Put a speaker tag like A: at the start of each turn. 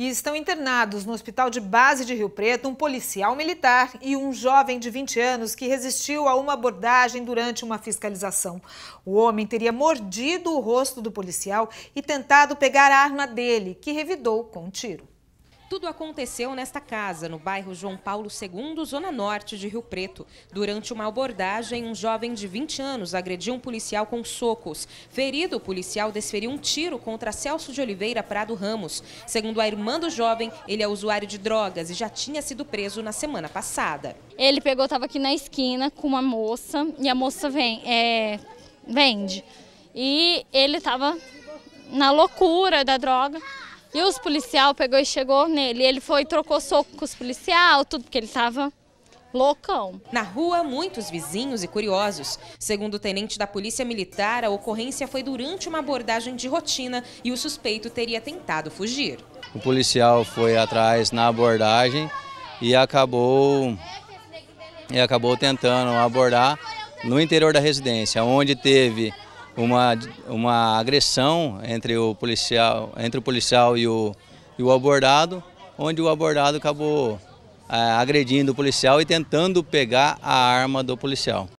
A: E estão internados no hospital de base de Rio Preto um policial militar e um jovem de 20 anos que resistiu a uma abordagem durante uma fiscalização. O homem teria mordido o rosto do policial e tentado pegar a arma dele, que revidou com um
B: tiro. Tudo aconteceu nesta casa, no bairro João Paulo II, zona norte de Rio Preto. Durante uma abordagem, um jovem de 20 anos agrediu um policial com socos. Ferido, o policial desferiu um tiro contra Celso de Oliveira Prado Ramos. Segundo a irmã do jovem, ele é usuário de drogas e já tinha sido preso na semana passada. Ele
C: pegou, estava aqui na esquina com uma moça e a moça vem, é, vende. E ele estava na loucura da droga. E os policial pegou e chegou nele. ele foi trocou soco com os policial, tudo, porque ele estava loucão.
B: Na rua, muitos vizinhos e curiosos. Segundo o tenente da Polícia Militar, a ocorrência foi durante uma abordagem de rotina e o suspeito teria tentado fugir.
D: O policial foi atrás na abordagem e acabou, e acabou tentando abordar no interior da residência, onde teve uma, uma agressão entre o policial, entre o policial e, o, e o abordado, onde o abordado acabou é, agredindo o policial e tentando pegar a arma do policial.